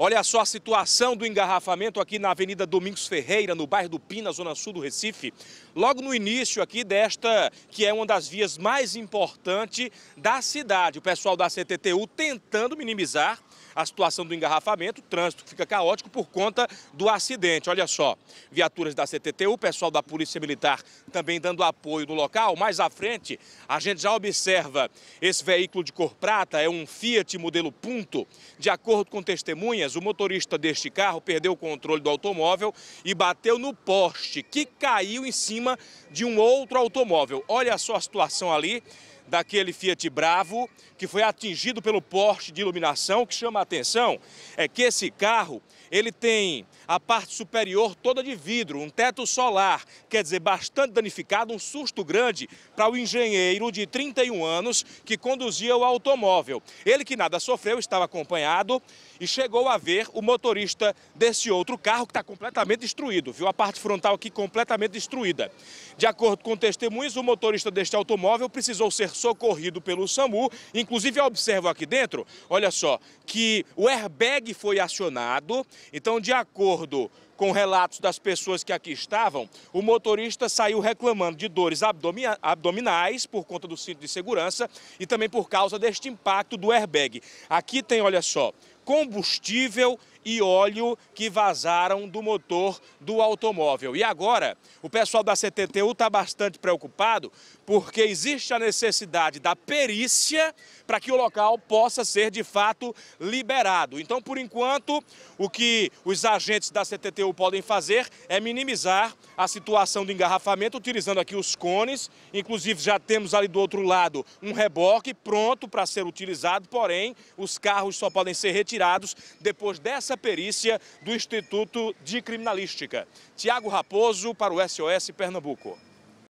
Olha só a situação do engarrafamento aqui na Avenida Domingos Ferreira, no bairro do Pina, zona sul do Recife. Logo no início aqui desta, que é uma das vias mais importantes da cidade. O pessoal da CTTU tentando minimizar a situação do engarrafamento, o trânsito fica caótico por conta do acidente. Olha só, viaturas da CTTU, pessoal da Polícia Militar também dando apoio no local. Mais à frente, a gente já observa esse veículo de cor prata, é um Fiat modelo Punto. De acordo com testemunhas, o motorista deste carro perdeu o controle do automóvel e bateu no poste, que caiu em cima de um outro automóvel. Olha só a situação ali daquele Fiat Bravo que foi atingido pelo poste de iluminação. O que chama a atenção é que esse carro ele tem a parte superior toda de vidro, um teto solar, quer dizer, bastante danificado, um susto grande para o engenheiro de 31 anos que conduzia o automóvel. Ele que nada sofreu, estava acompanhado e chegou a ver o motorista desse outro carro que está completamente destruído, viu? A parte frontal aqui completamente destruída. De acordo com testemunhas, o motorista deste automóvel precisou ser socorrido pelo SAMU. Inclusive, eu observo aqui dentro, olha só, que o airbag foi acionado. Então, de acordo com relatos das pessoas que aqui estavam, o motorista saiu reclamando de dores abdominais por conta do cinto de segurança e também por causa deste impacto do airbag. Aqui tem, olha só, combustível e óleo que vazaram do motor do automóvel. E agora, o pessoal da CTTU está bastante preocupado porque existe a necessidade da perícia para que o local possa ser de fato liberado. Então, por enquanto, o que os agentes da CTTU podem fazer é minimizar a situação do engarrafamento, utilizando aqui os cones. Inclusive, já temos ali do outro lado um reboque pronto para ser utilizado, porém, os carros só podem ser retirados depois dessa perícia do Instituto de Criminalística. Tiago Raposo para o SOS Pernambuco.